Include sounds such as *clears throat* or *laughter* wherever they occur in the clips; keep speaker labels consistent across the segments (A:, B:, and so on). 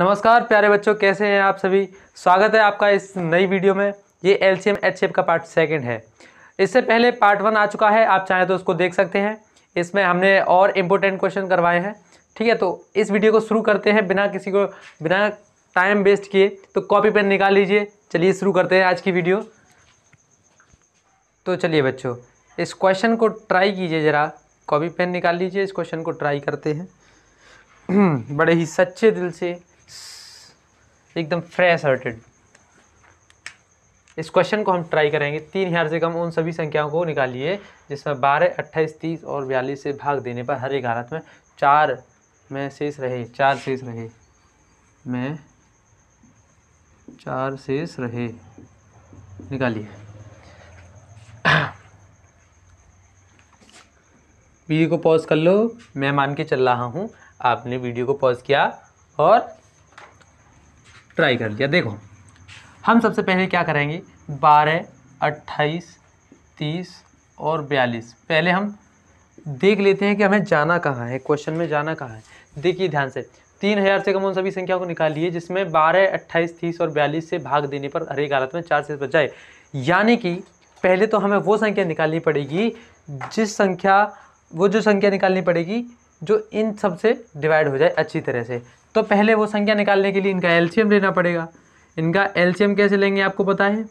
A: नमस्कार प्यारे बच्चों कैसे हैं आप सभी स्वागत है आपका इस नई वीडियो में ये एल सी एम का पार्ट सेकंड है इससे पहले पार्ट वन आ चुका है आप चाहें तो उसको देख सकते हैं इसमें हमने और इम्पोर्टेंट क्वेश्चन करवाए हैं ठीक है तो इस वीडियो को शुरू करते हैं बिना किसी को बिना टाइम वेस्ट किए तो कॉपी पेन निकाल लीजिए चलिए शुरू करते हैं आज की वीडियो तो चलिए बच्चों इस क्वेश्चन को ट्राई कीजिए ज़रा कॉपी पेन निकाल लीजिए इस क्वेश्चन को ट्राई करते हैं *clears throat* बड़े ही सच्चे दिल से एकदम फ्रेश हर्टेड इस क्वेश्चन को हम ट्राई करेंगे तीन हज़ार से कम उन सभी संख्याओं को निकालिए जिसमें बारह अट्ठाईस तीस और बयालीस से भाग देने पर हर एक हालत में चार में शेष रहे चार शेष रहे में चार शेष रहे निकालिए वीडियो को पॉज कर लो मैं मान के चल रहा हूँ आपने वीडियो को पॉज किया और ट्राई कर लिया देखो हम सबसे पहले क्या करेंगे बारह अट्ठाईस तीस और बयालीस पहले हम देख लेते हैं कि हमें जाना कहाँ है क्वेश्चन में जाना कहाँ है देखिए ध्यान से तीन हज़ार से कम उन सभी संख्याओं को निकालिए जिसमें बारह अट्ठाईस तीस और बयालीस से भाग देने पर हरेक हालत में चार से बच जाए यानी कि पहले तो हमें वो संख्या निकालनी पड़ेगी जिस संख्या वो जो संख्या निकालनी पड़ेगी जो इन सब से डिवाइड हो जाए अच्छी तरह से तो पहले वो संख्या निकालने के लिए इनका एल्शियम लेना पड़ेगा इनका एल्शियम कैसे लेंगे आपको पता है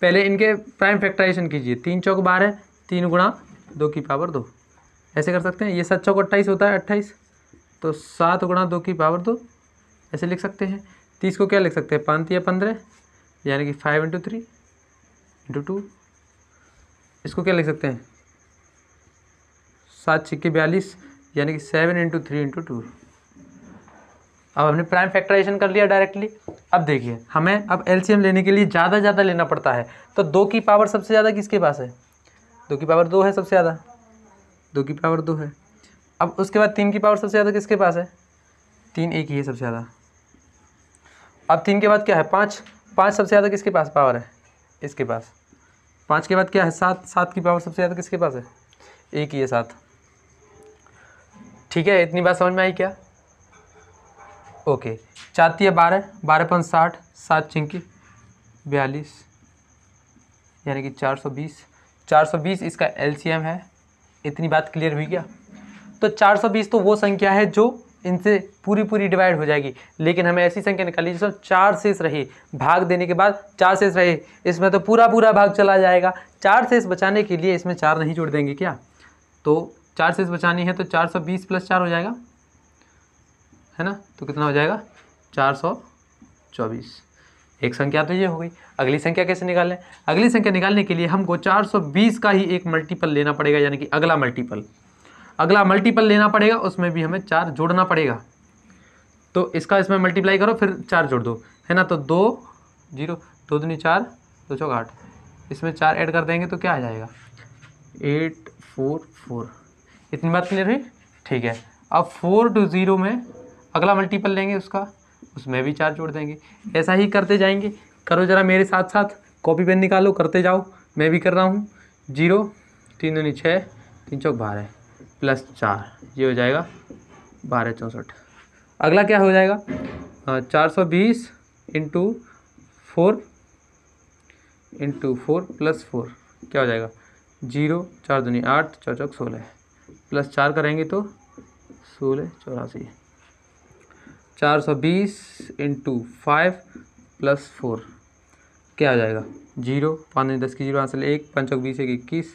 A: पहले इनके प्राइम फैक्टराइजेशन कीजिए तीन चौक बारह तीन गुणा दो की पावर दो ऐसे कर सकते हैं ये सात चौक अट्ठाईस होता है अट्ठाईस तो सात गुणा दो की पावर दो ऐसे लिख सकते हैं तीस को क्या लिख सकते हैं पाँच या पंद्रह यानी कि five into three into two इसको क्या लिख सकते हैं सात छिक्के बयालीस यानी कि seven into three into two अब हमने प्राइम फैक्टराइजेशन कर लिया डायरेक्टली अब देखिए हमें अब एलसीएम लेने के लिए ज़्यादा ज़्यादा लेना पड़ता है तो दो की पावर सबसे ज़्यादा किसके पास है दो की पावर दो है सबसे ज़्यादा दो की पावर दो है अब उसके बाद तीन की पावर सबसे ज़्यादा किसके पास है तीन एक ही है सबसे ज़्यादा अब तीन के बाद क्या है पाँच पाँच सबसे ज़्यादा किसके पास पावर है इसके पास पाँच के बाद क्या है सात सात की पावर सबसे ज़्यादा किसके पास है एक ही है सात ठीक है इतनी बात समझ में आई क्या ओके चाहती है बारह बारह पाँच साठ सात चिंकी बयालीस यानी कि चार सौ बीस चार सौ बीस इसका एलसीएम है इतनी बात क्लियर हुई क्या तो चार सौ बीस तो वो संख्या है जो इनसे पूरी पूरी डिवाइड हो जाएगी लेकिन हमें ऐसी संख्या निकाली जिसमें चार शेष रहे भाग देने के बाद चार शेष रहे इसमें तो पूरा पूरा भाग चला जाएगा चार शेष बचाने के लिए इसमें चार नहीं जोड़ देंगे क्या तो चार से बचानी है तो चार सौ बीस प्लस चार हो जाएगा है ना तो कितना हो जाएगा चार सौ चौबीस एक संख्या तो ये हो गई अगली संख्या कैसे निकालें अगली संख्या निकालने के लिए हमको 420 का ही एक मल्टीपल लेना पड़ेगा यानी कि अगला मल्टीपल अगला मल्टीपल लेना पड़ेगा उसमें भी हमें चार जोड़ना पड़ेगा तो इसका इसमें मल्टीप्लाई करो फिर चार जोड़ दो है ना तो दो जीरो दो दूनी चार दो चौक आठ इसमें चार ऐड कर देंगे तो क्या आ जाएगा एट फोर फोर इतनी बात क्लियर हुई ठीक है अब फोर टू ज़ीरो में अगला मल्टीपल लेंगे उसका उसमें भी चार जोड़ देंगे ऐसा ही करते जाएंगे करो ज़रा मेरे साथ साथ कॉपी पेन निकालो करते जाओ मैं भी कर रहा हूँ जीरो तीन दूनी छः तीन चौक बारह प्लस चार ये हो जाएगा बारह चौंसठ अगला क्या हो जाएगा चार सौ बीस into four into four plus four क्या हो जाएगा जीरो चार दूनी आठ चौक सोलह प्लस चार करेंगे तो सोलह चौरासी चार सौ बीस इंटू फाइव प्लस फोर क्या आ जाएगा जीरो पाँच दस की जीरो आंसर एक पंचों बीस एक इक्कीस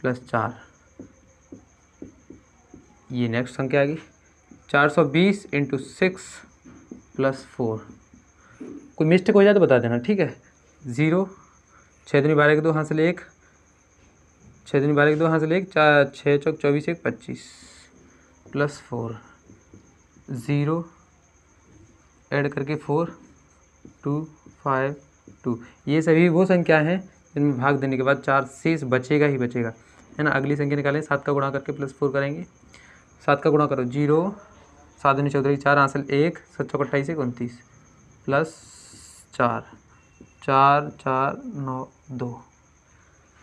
A: प्लस चार ये नेक्स्ट संख्या आ गई चार सौ बीस इंटू सिक्स प्लस फोर कोई मिस्टेक हो जाए तो बता देना ठीक है ज़ीरो छः दिन बारह के दो हासिल एक छः दिन बारह के दो हाँ से ले चार छः चौक चौबीस एक पच्चीस प्लस फोर ज़ीरो ऐड करके फोर टू फाइव टू ये सभी वो संख्या हैं जिनमें भाग देने के बाद चार शेष बचेगा ही बचेगा है ना अगली संख्या निकालें सात का गुणा करके प्लस फोर करेंगे सात का गुणा करो जीरो सात दिन चौदह चार आंसल एक सात चौक अट्ठाईस एक उनतीस प्लस चार चार चार नौ दो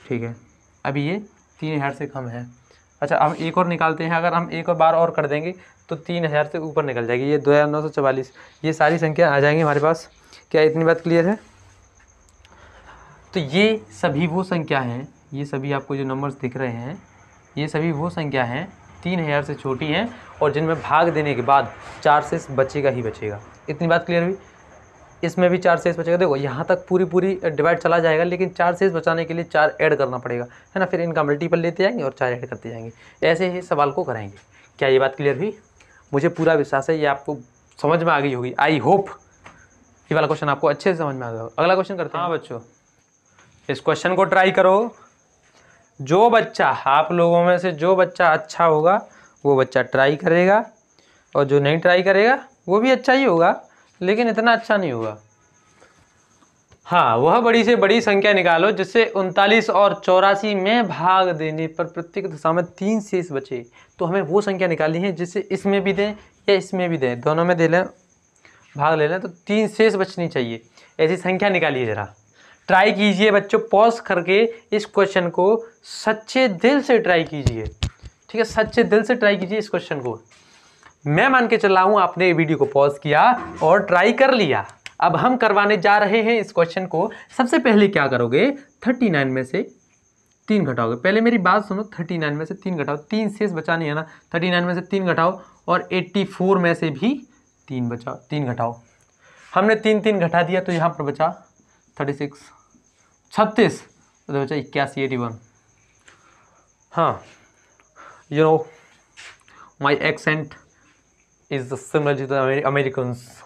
A: ठीक है अभी ये तीन हज़ार से कम है अच्छा हम एक और निकालते हैं अगर हम एक और बार और कर देंगे तो तीन हज़ार से ऊपर निकल जाएगी ये दो हज़ार नौ सौ चवालीस ये सारी संख्या आ जाएंगी हमारे पास क्या इतनी बात क्लियर है तो ये सभी वो संख्या हैं ये सभी आपको जो नंबर्स दिख रहे हैं ये सभी वो संख्या हैं तीन हज़ार से छोटी हैं और जिनमें भाग देने के बाद चार से बचेगा ही बचेगा इतनी बात क्लियर हुई इसमें भी चार सेज बचेगा देखो यहाँ तक पूरी पूरी डिवाइड चला जाएगा लेकिन चार सेज बचाने के लिए चार ऐड करना पड़ेगा है ना फिर इनका मल्टीपल लेते जाएंगे और चार ऐड करते जाएंगे ऐसे ही सवाल को कराएंगे क्या ये बात क्लियर हुई मुझे पूरा विश्वास है ये आपको समझ में आ गई होगी आई होप ये वाला क्वेश्चन आपको अच्छे से समझ में आ गया अगला क्वेश्चन करते हैं हाँ बच्चों इस क्वेश्चन को ट्राई करो जो बच्चा आप लोगों में से जो बच्चा अच्छा होगा वो बच्चा ट्राई करेगा और जो नहीं ट्राई करेगा वो भी अच्छा ही होगा लेकिन इतना अच्छा नहीं हुआ हाँ वह बड़ी से बड़ी संख्या निकालो जिससे उनतालीस और चौरासी में भाग देने पर प्रत्येक दशा में तीन शेष बचे तो हमें वो संख्या निकालनी है जिससे इसमें भी दें या इसमें भी दें दोनों में दे लें भाग ले लें तो तीन शेष बचनी चाहिए ऐसी संख्या निकालिए ज़रा ट्राई कीजिए बच्चों पॉज करके इस क्वेश्चन को सच्चे दिल से ट्राई कीजिए ठीक है सच्चे दिल से ट्राई कीजिए इस क्वेश्चन को मैं मान के चल रहा हूँ आपने वीडियो को पॉज किया और ट्राई कर लिया अब हम करवाने जा रहे हैं इस क्वेश्चन को सबसे पहले क्या करोगे थर्टी नाइन में से तीन घटाओगे पहले मेरी बात सुनो थर्टी नाइन में से तीन घटाओ तीन शेष बचानी है ना थर्टी नाइन में से तीन घटाओ और एट्टी फोर में से भी तीन बचाओ तीन घटाओ हमने तीन तीन घटा दिया तो यहाँ पर बचा थर्टी सिक्स छत्तीस तो बचा इक्यासी एटी वन हाँ you know my accent is similar to the Amer Americans.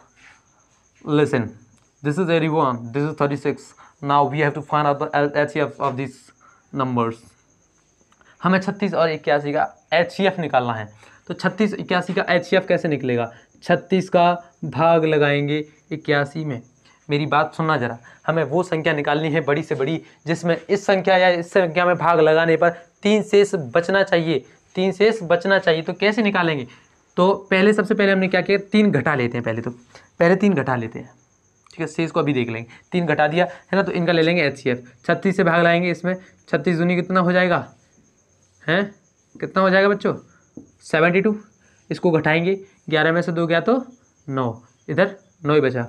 A: Listen, this is 81, this is 36. Now we have to find out the HCF of these numbers. हमें 36 और इक्यासी का HCF निकालना है तो 36 इक्यासी का HCF कैसे निकलेगा 36 का भाग लगाएंगे इक्यासी में मेरी बात सुनना ज़रा हमें वो संख्या निकालनी है बड़ी से बड़ी जिसमें इस संख्या या इस संख्या में भाग लगाने पर तीन शेष बचना चाहिए तीन शेष बचना चाहिए तो कैसे निकालेंगे तो पहले सबसे पहले हमने क्या किया तीन घटा लेते हैं पहले तो पहले तीन घटा लेते हैं ठीक है शेष को अभी देख लेंगे तीन घटा दिया है ना तो इनका ले लेंगे एच सी एफ छत्तीस से भाग लाएंगे इसमें छत्तीस दूनी कितना हो जाएगा हैं कितना हो जाएगा बच्चों सेवेंटी टू इसको घटाएंगे ग्यारह में से दो गया तो नौ इधर नौ ही बचा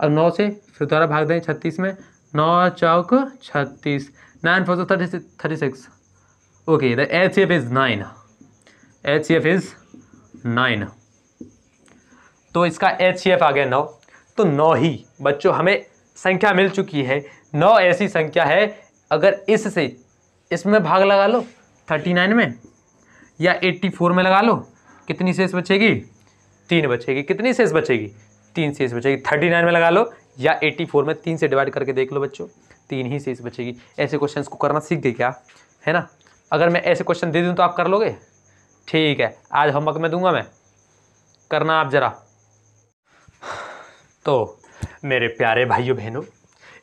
A: अब नौ से फिर दोबारा भाग दें छत्तीस में नौ चौक छत्तीस नाइन फोर सौ थर्टी थर्टी सिक्स ओके इधर H C F is nine H C F is nine तो इसका एच एफ आ गया नौ तो नौ ही बच्चों हमें संख्या मिल चुकी है नौ ऐसी संख्या है अगर इससे इसमें भाग लगा लो थर्टी नाइन में या एट्टी फोर में लगा लो कितनी शेष बचेगी तीन बचेगी कितनी शेष बचेगी तीन शेष बचेगी थर्टी नाइन में लगा लो या एट्टी फोर में तीन से डिवाइड करके देख लो बच्चों तीन ही शेष बचेगी ऐसे क्वेश्चन को करना सीख गए क्या है ना अगर मैं ऐसे क्वेश्चन दे दूँ तो आप कर लोगे ठीक है आज होमवर्क में दूंगा मैं करना आप ज़रा तो मेरे प्यारे भाइयों बहनों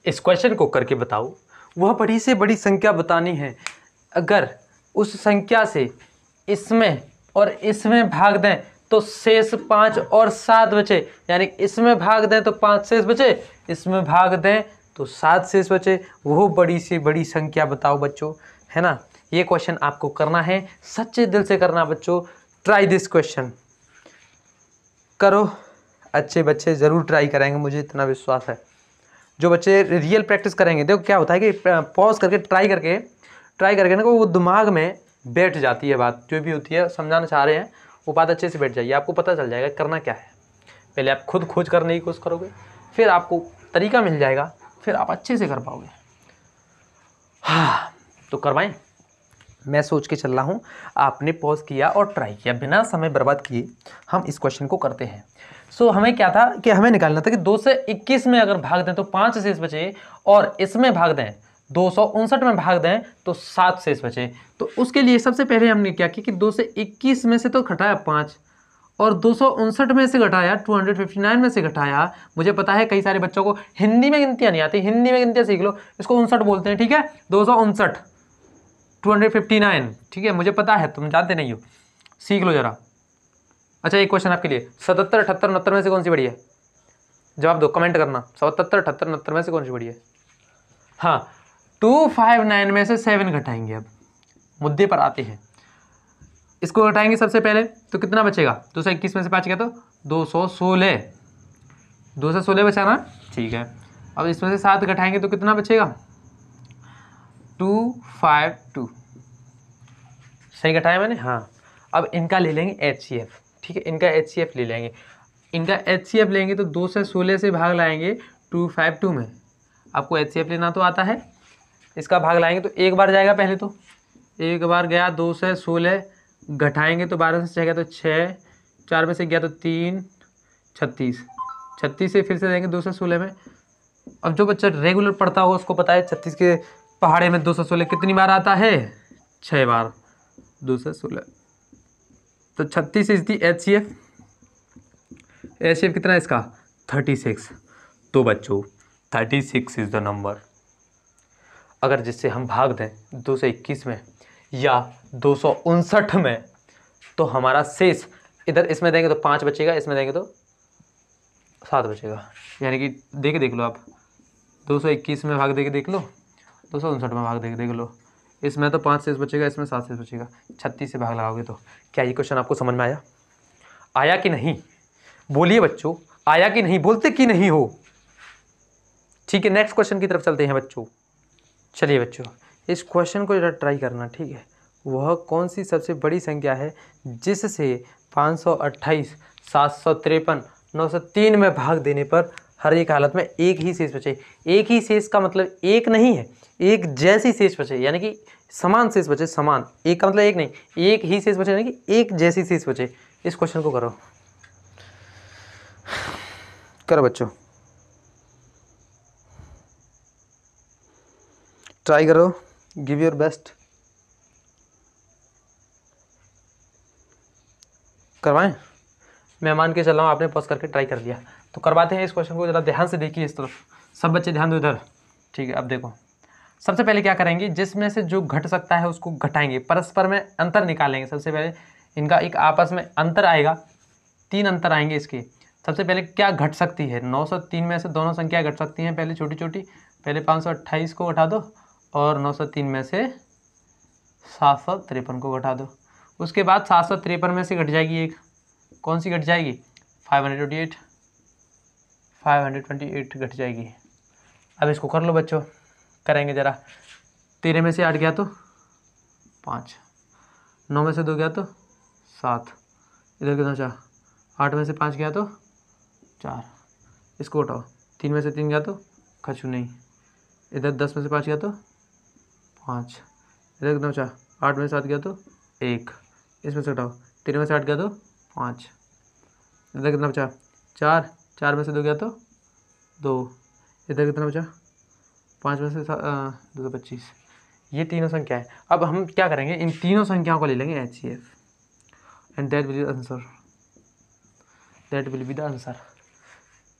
A: इस क्वेश्चन को करके बताओ वह बड़ी से बड़ी संख्या बतानी है अगर उस संख्या से इसमें और इसमें भाग दें तो शेष पाँच और सात बचे यानी इसमें भाग दें तो पाँच शेष बचे इसमें भाग दें तो सात शेष बचे वो बड़ी से बड़ी संख्या बताओ बच्चों है ना ये क्वेश्चन आपको करना है सच्चे दिल से करना बच्चों ट्राई दिस क्वेश्चन करो अच्छे बच्चे ज़रूर ट्राई करेंगे मुझे इतना विश्वास है जो बच्चे रियल प्रैक्टिस करेंगे देखो क्या होता है कि पॉज करके ट्राई करके ट्राई करके ना वो दिमाग में बैठ जाती है बात जो भी होती है समझाना चाह रहे हैं वो बात अच्छे से बैठ जाइए आपको पता चल जाएगा करना क्या है पहले आप खुद खोज करने की कोशिश करोगे फिर आपको तरीका मिल जाएगा फिर आप अच्छे से कर पाओगे हाँ तो करवाएं मैं सोच के चल रहा हूँ आपने पॉज किया और ट्राई किया बिना समय बर्बाद किए हम इस क्वेश्चन को करते हैं सो so, हमें क्या था कि हमें निकालना था कि दो से इक्कीस में अगर भाग दें तो पाँच शेष बचे और इसमें भाग दें दो सौ उनसठ में भाग दें तो सात शेष बचे तो उसके लिए सबसे पहले हमने क्या किया कि दो से इक्कीस में से तो घटाया पाँच और दो में से घटाया 259 में से घटाया मुझे पता है कई सारे बच्चों को हिंदी में गिनतियाँ नहीं आती हिंदी में गिनतियाँ सीख लो इसको उनसठ बोलते हैं ठीक है दो टू हंड्रेड फिफ्टी नाइन ठीक है मुझे पता है तुम जानते नहीं हो सीख लो जरा अच्छा एक क्वेश्चन आपके लिए सतहत्तर अठहत्तर उनहत्तर में से कौन सी बढ़िया है जवाब दो कमेंट करना सतहत्तर अठहत्तर उनहत्तर में से कौन सी बढ़िया है हाँ टू फाइव नाइन में से सेवन घटाएंगे अब मुद्दे पर आते हैं इसको घटाएंगे सबसे पहले तो कितना बचेगा दो सौ इक्कीस में से पाँच गया तो दो सौ सोलह दो सौ सोलह बचाना ठीक है अब इसमें से सात घटाएंगे तो कितना बचेगा टू फाइव टू सही घटाया मैंने हाँ अब इनका ले लेंगे एच सी एफ ठीक है इनका एच सी एफ ले लेंगे इनका एच सी एफ लेंगे तो दो से सोलह से भाग लाएंगे टू फाइव टू में आपको एच सी एफ लेना तो आता है इसका भाग लाएंगे तो एक बार जाएगा पहले तो एक बार गया दो से सोलह घटाएंगे तो बारह से छः गया तो छः चार में से गया तो तीन छत्तीस छत्तीस से फिर से देंगे दो से सोलह में अब जो बच्चा रेगुलर पढ़ता होगा उसको पता है छत्तीस के पहाड़े में दो सौ सोलह कितनी बार आता है छः बार दो सौ सोलह तो छत्तीस is the H C F H C F कितना है इसका थर्टी सिक्स तो बच्चों thirty six is the number अगर जिससे हम भाग दें दो सौ इक्कीस में या दो सौ उनसठ में तो हमारा शेष इधर इसमें देंगे तो पाँच बचेगा इसमें देंगे तो सात बचेगा यानी कि देख देख लो आप दो सौ इक्कीस में भाग दे के देख लो दो सौ उनसठ में भाग देख देख लो इसमें तो पाँच से बचेगा इसमें सात से बचेगा छत्तीस से भाग लगाओगे तो क्या ये क्वेश्चन आपको समझ में आया आया कि नहीं बोलिए बच्चों आया कि नहीं बोलते कि नहीं हो ठीक है नेक्स्ट क्वेश्चन की तरफ चलते हैं बच्चों चलिए बच्चों इस क्वेश्चन को जरा ट्राई करना ठीक है वह कौन सी सबसे बड़ी संख्या है जिससे पाँच सौ अट्ठाईस सात सौ तिरपन नौ सौ तीन में भाग देने पर हर एक हालत में एक ही शेष बचे एक ही शेष का मतलब एक नहीं है एक जैसी शेष बचे यानी कि समान शेष बचे समान एक का मतलब एक नहीं एक ही शेष बचे यानी कि एक जैसी शेष बचे इस क्वेश्चन को करो करो बच्चों ट्राई करो गिव योर बेस्ट करवाएं मेहमान के चल रहा हूँ आपने पॉज करके ट्राई कर लिया तो करवाते हैं इस क्वेश्चन को ज़रा ध्यान से देखिए इस तरफ सब बच्चे ध्यान दो इधर ठीक है अब देखो सबसे पहले क्या करेंगे जिसमें से जो घट सकता है उसको घटाएंगे परस्पर में अंतर निकालेंगे सबसे पहले इनका एक आपस में अंतर आएगा तीन अंतर आएंगे इसके सबसे पहले क्या घट सकती है 903 में से दोनों संख्या घट सकती हैं पहले छोटी छोटी पहले पाँच को घटा दो और 903 में से सात को घटा दो उसके बाद सात में से घट जाएगी एक कौन सी घट जाएगी five five hundred twenty eight घट जाएगी अब इसको कर लो बच्चों करेंगे ज़रा तेरह में से आठ गया तो पाँच नौ में से दो गया तो सात इधर कितना चार आठ में से पाँच गया तो चार इसको उठाओ तीन में से तीन गया तो खचू नहीं इधर दस में से पाँच गया तो पाँच इधर कितना चार आठ में से सात गया तो एक इसमें से उठाओ तेरह में से आठ गया तो पाँच इधर कितना बचा चार चार में से दो गया तो दो इधर कितना बचा पाँच में से दो सौ पच्चीस ये तीनों संख्या है अब हम क्या करेंगे इन तीनों संख्याओं को ले लेंगे H C F and that will answer that will be the answer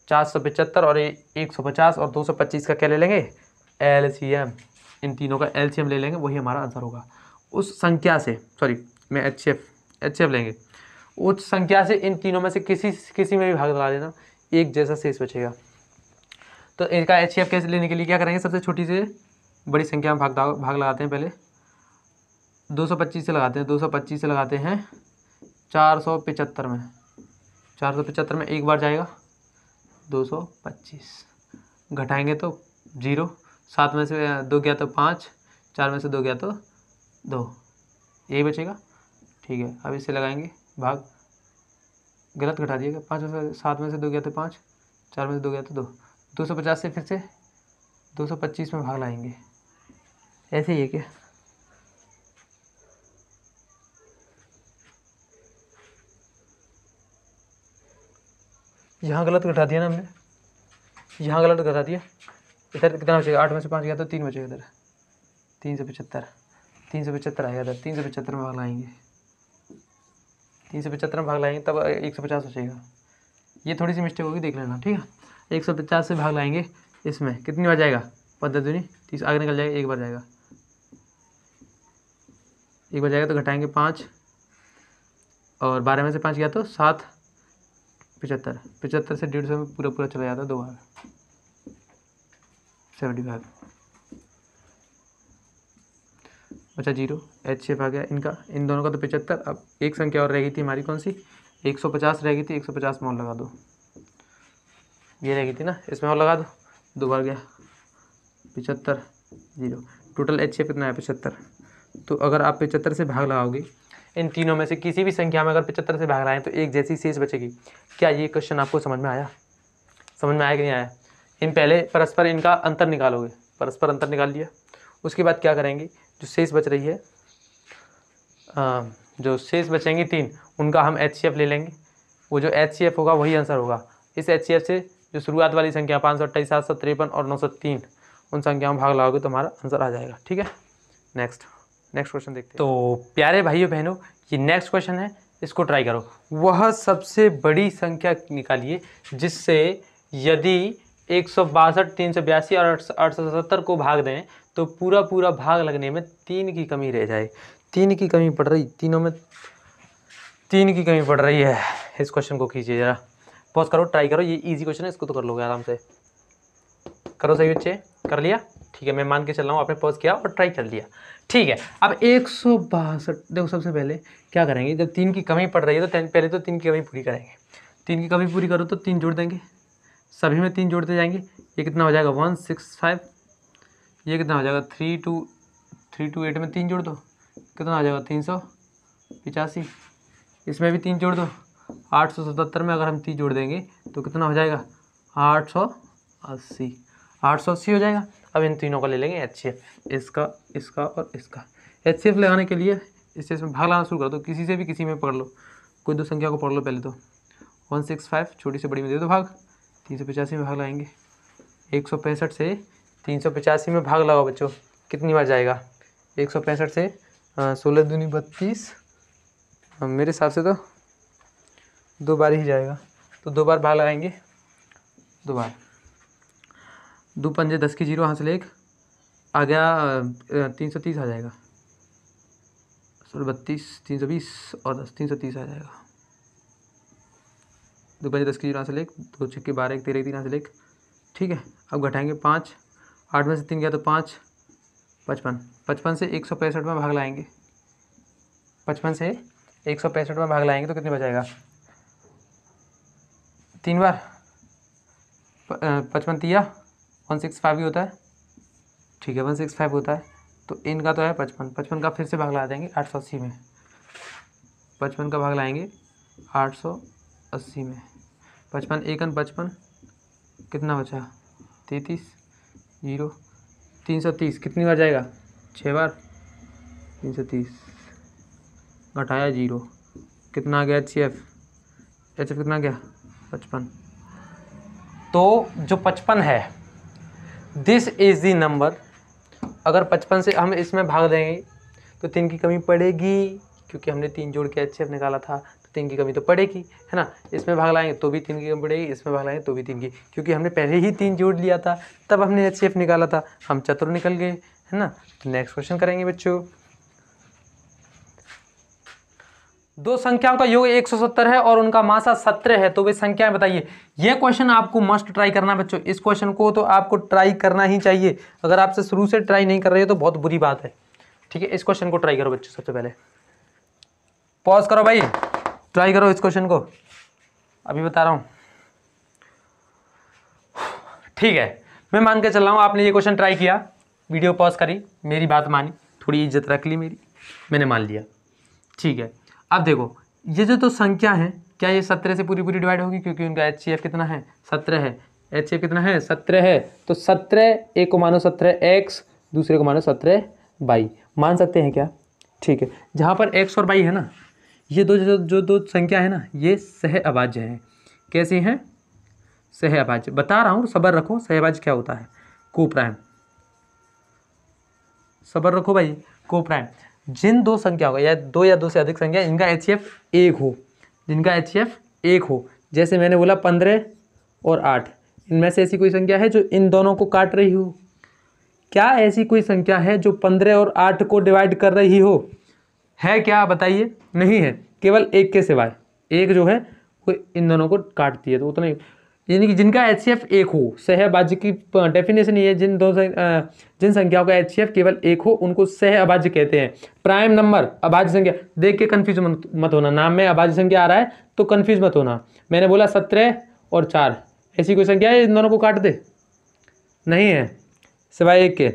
A: चार सौ पचहत्तर और एक सौ पचास और दो सौ पच्चीस का क्या ले लेंगे एल सी एम इन तीनों का एल सी एम ले लेंगे वही हमारा आंसर होगा उस संख्या से सॉरी मैं H C F H C F लेंगे उस संख्या से इन तीनों में से किसी किसी में भी भाग लगा देना एक जैसा शेष बचेगा तो इनका एच ई एफ कैसे लेने के लिए क्या करेंगे सबसे छोटी से बड़ी संख्या में भाग भाग लगाते हैं पहले 225 से लगाते हैं 225 से लगाते हैं चार सौ में चार सौ में एक बार जाएगा 225 घटाएंगे तो जीरो सात में से दो गया तो पाँच चार में से दो गया तो दो यही बचेगा ठीक है अब इसे लगाएंगे भाग गलत घटा दिएगा पाँच में से सात में से दो गया तो पाँच चार में से दो गया तो दो दो सौ पचास से फिर से दो सौ पच्चीस में भाग लाएंगे ऐसे ही है क्या यहाँ गलत घटा दिया ना हमने यहाँ गलत घटा दिया इधर कितना बचेगा आठ में से पाँच गया तो तीन बचेगा इधर तीन सौ पचहत्तर तीन सौ पचहत्तर आएगा इधर तीन सौ पचहत्तर में भाग लाएंगे तीन सौ पचहत्तर में भाग लाएंगे तब एक सौ पचास बचेगा ये थोड़ी सी मिस्टेक होगी देख लेना ठीक है एक सौ पचास से भाग लाएंगे इसमें कितनी बार जाएगा पंद्रह दूनी तीस आगे निकल जाएगा एक बार जाएगा एक बार जाएगा तो घटाएंगे पाँच और बारह में से पाँच गया तो सात पचहत्तर पचहत्तर से डेढ़ सौ में पूरा पूरा चला जाता दो बार सेवेंटी फाइव बचा अच्छा, जीरो एच शेप आ गया इनका इन दोनों का तो पचहत्तर अब एक संख्या और रह गई थी हमारी कौन सी एक सौ पचास रह गई थी एक सौ पचास में और लगा दो ये रह गई थी ना इसमें और लगा दो दो बार गया पचहत्तर जीरो टोटल एच शेप कितना है पचहत्तर तो अगर आप पचहत्तर से भाग लगाओगे इन तीनों में से किसी भी संख्या में अगर पचहत्तर से भाग लाएँ तो एक जैसी शेष बचेगी क्या ये क्वेश्चन आपको समझ में आया समझ में आया कि नहीं आया इन पहले परस्पर इनका अंतर निकालोगे परस्पर अंतर निकाल लिया उसके बाद क्या करेंगे जो शेष बच रही है आ, जो शेष बचेंगी तीन उनका हम एच ले लेंगे वो जो एच होगा वही आंसर होगा इस एच से जो शुरुआत वाली संख्या पाँच सौ अट्ठाईस सात सौ तिरपन और नौ सौ तीन उन संख्याओं में भाग लगाओगे तो हमारा आंसर आ जाएगा ठीक है नेक्स्ट नेक्स्ट क्वेश्चन देखते हैं तो प्यारे भाइयों बहनों ये नेक्स्ट क्वेश्चन है इसको ट्राई करो वह सबसे बड़ी संख्या निकालिए जिससे यदि एक सौ बासठ तीन सौ बयासी और आठ सौ सत्तर को भाग दें तो पूरा पूरा भाग लगने में तीन की कमी रह जाए तीन की कमी पड़ रही तीनों में तीन की कमी पड़ रही है इस क्वेश्चन को खींचिए ज़रा पॉज करो ट्राई करो ये इजी क्वेश्चन है इसको तो कर लोगे आराम से करो सही बच्चे कर लिया ठीक है मैं मान के चल रहा हूँ आपने पॉज किया और ट्राई कर लिया ठीक है अब एक सौ बासठ देखो सबसे पहले क्या करेंगे जब तीन की कमी पड़ रही है तो पहले तो तीन की कमी पूरी करेंगे तीन की कमी पूरी करो तो तीन जोड़ देंगे सभी में तीन जोड़ते जाएंगे ये कितना हो जाएगा वन सिक्स फाइव ये कितना हो जाएगा three two three two eight में तीन जोड़ दो कितना हो जाएगा तीन सौ पिचासी इसमें भी तीन जोड़ दो आठ सौ सतहत्तर में अगर हम तीन जोड़ देंगे तो कितना हो जाएगा आठ सौ अस्सी आठ सौ अस्सी हो जाएगा अब इन तीनों का ले लेंगे एच इसका इसका और इसका एच लगाने के लिए इससे इसमें भाग लाना शुरू कर दो तो किसी से भी किसी में पकड़ लो कोई दो संख्या को पढ़ लो पहले तो वन सिक्स फाइव छोटी से बड़ी में दे दो भाग तीन सौ पचासी में भाग लाएंगे एक सौ पैंसठ से तीन सौ पचासी में भाग लगाओ बच्चों कितनी बार जाएगा एक सौ पैंसठ से सोलह दूनी बत्तीस मेरे हिसाब से तो दो बार ही जाएगा तो दो बार भाग लगाएंगे दो बार दो पंजे दस की जीरो हासिल एक आ गया तीन सौ तीस आ जाएगा सोलह बत्तीस तीन सौ बीस और दस तीन सौ तीस आ जाएगा दो पंजे दस की जीरो हासिल एक दो छक्के बारह एक तेरह तीन हासिल एक ठीक है अब घटाएंगे पाँच आठ में से तीन गया तो पाँच पचपन पचपन से एक सौ पैंसठ में भाग लाएंगे पचपन से एक सौ पैंसठ में भाग लाएंगे तो कितने बचाएगा तीन बार पचपन तिया वन सिक्स फाइव ही होता है ठीक है वन सिक्स फाइव होता है तो इनका तो है पचपन पचपन का फिर से भाग ला देंगे आठ सौ अस्सी में पचपन का भाग लाएंगे आठ सौ अस्सी में पचपन एकन पचपन कितना बचा तैतीस जीरो तीन सौ तीस कितनी बार जाएगा छः बार तीन सौ तीस घटाया जीरो कितना गया एच एफ एच एफ कितना गया पचपन तो जो पचपन है दिस इज़ दी नंबर अगर पचपन से हम इसमें भाग देंगे तो तीन की कमी पड़ेगी क्योंकि हमने तीन जोड़ के एच एफ निकाला था तीन की कमी तो पड़ेगी है ना इसमें भाग लाएंगे तो भी तीन की कमी पड़ेगी इसमें भाग लाएंगे तो भी तीन की क्योंकि हमने पहले ही तीन जोड़ लिया था तब हमने एच निकाला था हम चतुर निकल गए है ना तो नेक्स्ट क्वेश्चन करेंगे बच्चों दो संख्याओं का योग 170 है और उनका मासा 17 है तो वे संख्याएं बताइए यह क्वेश्चन आपको मस्ट ट्राई करना बच्चों इस क्वेश्चन को तो आपको ट्राई करना ही चाहिए अगर आपसे शुरू से ट्राई नहीं कर रहे हो तो बहुत बुरी बात है ठीक है इस क्वेश्चन को ट्राई करो बच्चों सबसे पहले पॉज करो भाई ट्राई करो इस क्वेश्चन को अभी बता रहा हूँ ठीक है मैं मान के चल रहा हूँ आपने ये क्वेश्चन ट्राई किया वीडियो पॉज करी मेरी बात मानी थोड़ी इज्जत रख ली मेरी मैंने मान लिया ठीक है अब देखो ये जो तो संख्या है क्या ये सत्रह से पूरी पूरी डिवाइड होगी क्योंकि उनका एच कितना है सत्रह है एच कितना है सत्रह है तो सत्रह एक को मानो सत्रह एक्स दूसरे को मानो सत्रह बाई मान सकते हैं क्या ठीक है जहाँ पर एक्स और बाई है ना ये दो जो, जो दो संख्या है ना ये सह अभाज्य है कैसे हैं सह अभाज्य बता रहा हूँ सबर रखो सह अभाज्य क्या होता है प्राइम सबर रखो भाई प्राइम जिन दो संख्या होगा या दो या दो से अधिक संख्या इनका एच एक हो जिनका एच एक हो जैसे मैंने बोला पंद्रह और आठ इनमें से ऐसी कोई संख्या है जो इन दोनों को काट रही हो क्या ऐसी कोई संख्या है जो पंद्रह और आठ को डिवाइड कर रही हो है क्या बताइए नहीं है केवल एक के सिवाय एक जो है वो इन दोनों को काटती है तो उतना ही यानी कि जिनका एच एक हो सह अभाज्य की डेफिनेशन ये है जिन दो जिन संख्याओं का एच केवल एक हो उनको सह अभाज्य कहते हैं प्राइम नंबर अभाज्य संख्या देख के कन्फ्यूज मत होना नाम में अभाज्य संख्या आ रहा है तो कन्फ्यूज मत होना मैंने बोला सत्रह और चार ऐसी कोई संख्या है इन दोनों को काट दे नहीं है सिवाय एक के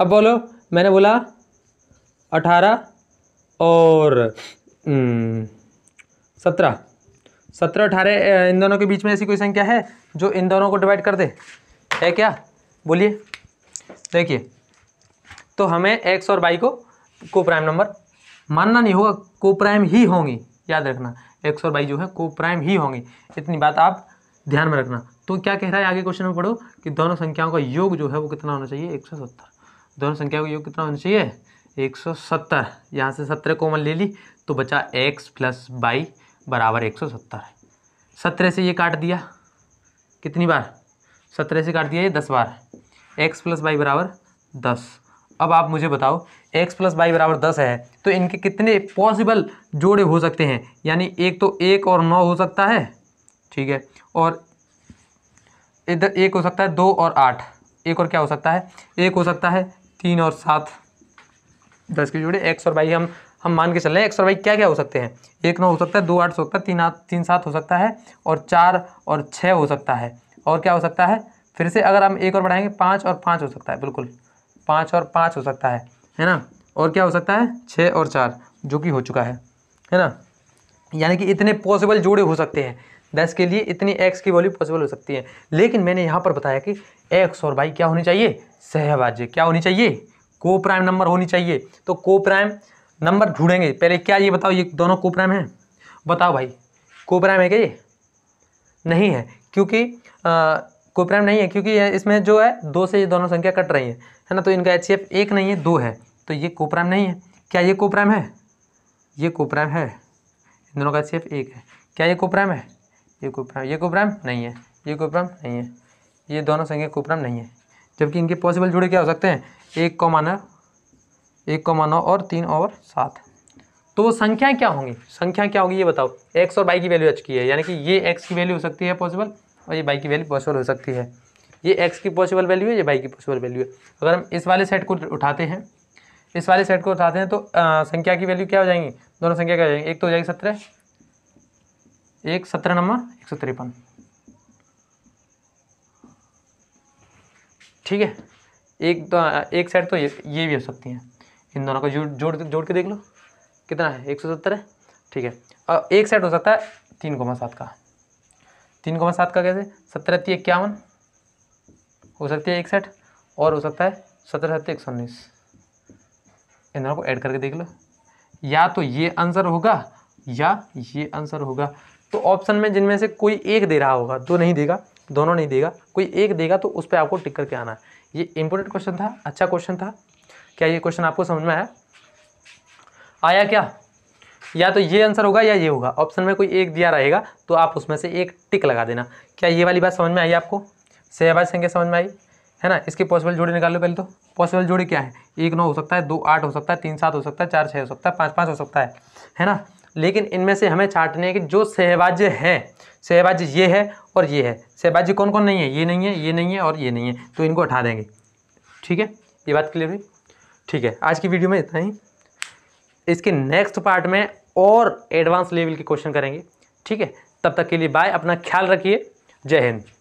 A: अब बोलो मैंने बोला अठारह और हम्म, सत्रह सत्रह अठारह इन दोनों के बीच में ऐसी कोई संख्या है जो इन दोनों को डिवाइड कर दे है क्या बोलिए देखिए तो हमें एक्स और बाई को को प्राइम नंबर मानना नहीं होगा को प्राइम ही होंगी याद रखना एक्स और बाई जो है को प्राइम ही होंगी इतनी बात आप ध्यान में रखना तो क्या कह रहा है आगे क्वेश्चन में पढ़ो कि दोनों संख्याओं का योग जो है वो कितना होना चाहिए एक सौ सत्तर दोनों संख्याओं का योग कितना होना चाहिए एक सौ सत्तर यहाँ से सत्रह कॉमन ले ली तो बचा एक्स प्लस बाई बराबर एक सौ सत्तर सत्रह से ये काट दिया कितनी बार सत्रह से काट दिया ये दस बार एक्स प्लस बाई बराबर दस अब आप मुझे बताओ x प्लस बाई बराबर दस है तो इनके कितने पॉसिबल जोड़े हो सकते हैं यानी एक तो एक और नौ हो सकता है ठीक है और इधर एक हो सकता है दो और आठ एक और क्या हो सकता है एक हो सकता है तीन और सात दस तो के जोड़े एक्स और वाई हम हम मान के चल रहे हैं एक्स और वाई क्या क्या हो सकते हैं एक नौ हो सकता है दो आठ हो सकता है तीन आठ तीन सात हो सकता है और चार और छः हो सकता है और क्या हो सकता है फिर से अगर हम एक और बढ़ाएंगे पाँच और पाँच हो सकता है बिल्कुल पाँच और पाँच हो सकता है है ना और क्या हो सकता है छः और चार जो कि हो चुका है है ना यानी कि इतने पॉसिबल जोड़े हो सकते हैं दस के लिए इतनी एक्स की वैल्यू पॉसिबल हो सकती है लेकिन मैंने यहाँ पर बताया कि एक्स और वाई क्या होनी चाहिए सहभाज्य क्या होनी चाहिए को प्राइम नंबर होनी चाहिए तो को प्राइम नंबर ढूंढेंगे पहले क्या ये बताओ ये दोनों को प्राइम है बताओ भाई को प्राइम है क्या ये नहीं है क्योंकि को प्राइम नहीं है क्योंकि इसमें जो है दो से ये दोनों संख्या कट रही है है ना तो इनका एच एक नहीं है दो है तो ये को प्राइम नहीं है क्या ये को प्राइम है ये को प्राइम है इन दोनों का एच एक है क्या ये को प्राइम है ये को प्राइम ये को प्राइम नहीं है ये को प्राइम नहीं है ये दोनों संख्या को प्राइम नहीं है जबकि इनके पॉसिबल जुड़े क्या हो सकते हैं एक को नौ एक को मानो और तीन और सात तो वो संख्या क्या होंगी संख्या क्या होगी ये बताओ एक्स और बाई की वैल्यू एच की है यानी कि ये एक्स की वैल्यू हो सकती है पॉसिबल और ये बाई की वैल्यू पॉसिबल हो सकती है ये एक्स की पॉसिबल वैल्यू है ये बाई की पॉसिबल वैल्यू है अगर हम इस वाले सेट को उठाते हैं इस वाले सेट को उठाते हैं तो आ, संख्या की वैल्यू क्या हो जाएंगी दोनों संख्या क्या हो जाएंगी एक तो हो जाएगी सत्रह एक सत्रह नंबर एक सौ तिरपन ठीक है एक तो एक साइड तो ये ये भी हो सकती हैं इन दोनों को जोड़ जोड़ जोड़ के देख लो कितना है एक सौ सत्तर है ठीक है और एक साइड हो सकता है तीन कोमा सात का तीन कोमा सात का कैसे सत्रह तीन इक्यावन हो सकती है एक साइड और हो सकता है सत्रह सत्तर एक सौ उन्नीस इन दोनों को ऐड करके देख लो या तो ये आंसर होगा या ये आंसर होगा तो ऑप्शन में जिनमें से कोई एक दे रहा होगा दो नहीं देगा दोनों नहीं देगा कोई एक देगा तो उस पर आपको टिक करके आना है ये इंपॉर्टेंट क्वेश्चन था अच्छा क्वेश्चन था क्या ये क्वेश्चन आपको समझ में आया आया क्या या तो ये आंसर होगा या ये होगा ऑप्शन में कोई एक दिया रहेगा तो आप उसमें से एक टिक लगा देना क्या ये वाली बात समझ में आई आपको सहबाज संख्या समझ में आई है ना इसकी पॉसिबल जोड़ी निकाल लो पहले तो पॉसिबल जोड़ी क्या है एक नौ हो सकता है दो आठ हो सकता है तीन सात हो सकता है चार छः हो सकता है पाँच पाँच हो सकता है है ना लेकिन इनमें से हमें छाटने के जो सहवाज्य हैं सहवाज्य ये है और ये है सहवाज्य कौन कौन नहीं है ये नहीं है ये नहीं है और ये नहीं है तो इनको हटा देंगे ठीक है ये बात क्लियर हुई ठीक है आज की वीडियो में इतना ही इसके नेक्स्ट पार्ट में और एडवांस लेवल के क्वेश्चन करेंगे ठीक है तब तक के लिए बाय अपना ख्याल रखिए जय हिंद